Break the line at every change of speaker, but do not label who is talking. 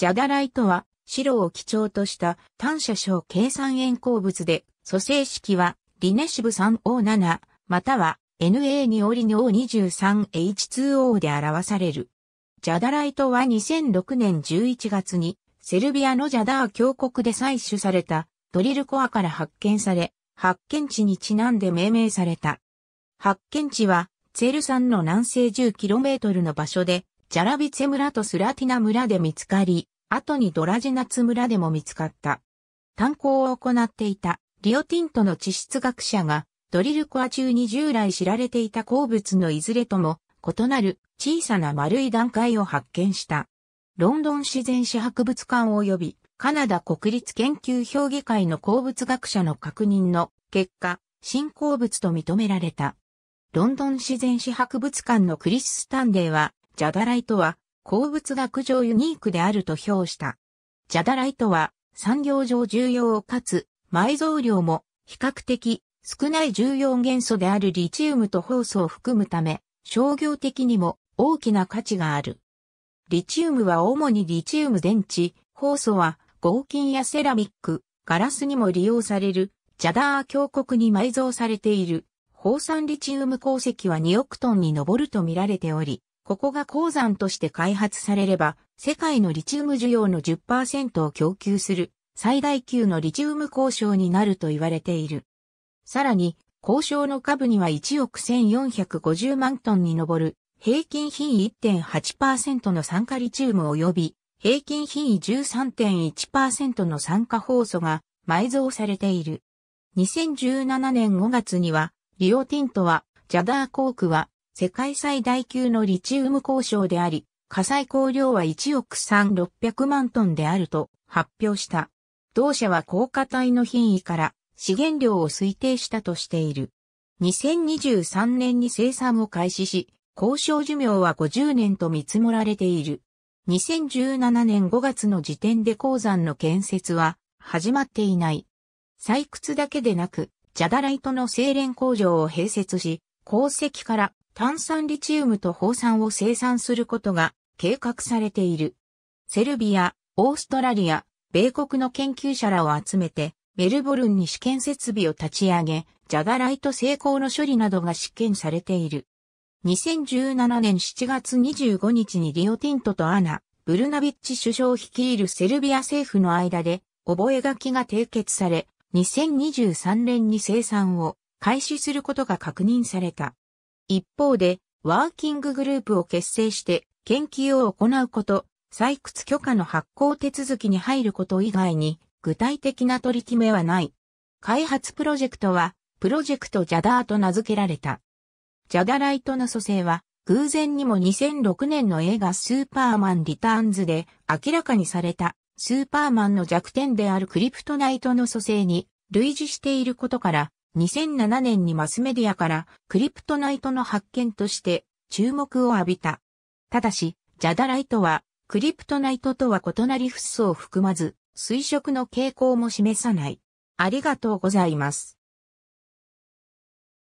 ジャダライトは、白を基調とした単射小計算円鉱物で、組成式は、リネシブ 3O7、または、NA にリニ O23H2O で表される。ジャダライトは2006年11月に、セルビアのジャダー峡谷で採取された、ドリルコアから発見され、発見地にちなんで命名された。発見地は、ツェル山の南西 10km の場所で、ジャラビツェ村とスラティナ村で見つかり、後にドラジナツ村でも見つかった。炭鉱を行っていたリオティントの地質学者がドリルコア中に従来知られていた鉱物のいずれとも異なる小さな丸い段階を発見した。ロンドン自然史博物館及びカナダ国立研究評議会の鉱物学者の確認の結果、新鉱物と認められた。ロンドン自然史博物館のクリス・スタンデーはジャダライトは、鉱物学上ユニークであると評した。ジャダライトは、産業上重要かつ、埋蔵量も比較的少ない重要元素であるリチウムとホースを含むため、商業的にも大きな価値がある。リチウムは主にリチウム電池、ホースは合金やセラミック、ガラスにも利用される、ジャダー峡谷に埋蔵されている、放酸リチウム鉱石は2億トンに上ると見られており、ここが鉱山として開発されれば、世界のリチウム需要の10%を供給する最大級のリチウム交渉になると言われている。さらに、交渉の下部には1億1450万トンに上る平均品位1.8%の酸化リチウム及び平均品位13.1%の酸化酵素が埋蔵されている。2017年5月には、リオティントは、ジャダーコークは、世界最大級のリチウム鉱床であり、火災鉱量は1億3600万トンであると発表した。同社は高架体の品位から資源量を推定したとしている。2023年に生産を開始し、交渉寿命は50年と見積もられている。2017年5月の時点で鉱山の建設は始まっていない。採掘だけでなく、ジャダライトの精錬工場を併設し、鉱石から炭酸リチウムと放酸を生産することが計画されている。セルビア、オーストラリア、米国の研究者らを集めて、メルボルンに試験設備を立ち上げ、ジャガライト成功の処理などが試験されている。2017年7月25日にリオティントとアナ、ブルナビッチ首相率いるセルビア政府の間で、覚書が締結され、2023年に生産を開始することが確認された。一方で、ワーキンググループを結成して研究を行うこと、採掘許可の発行手続きに入ること以外に具体的な取り決めはない。開発プロジェクトは、プロジェクトジャダーと名付けられた。ジャダライトの蘇生は、偶然にも2006年の映画スーパーマンリターンズで明らかにされたスーパーマンの弱点であるクリプトナイトの蘇生に類似していることから2007年にマスメディアからクリプトナイトの発見として注目を浴びた。ただし、ジャダライトはクリプトナイトとは異なりフッ素を含まず、水色の傾向も示さない。ありがとうございます。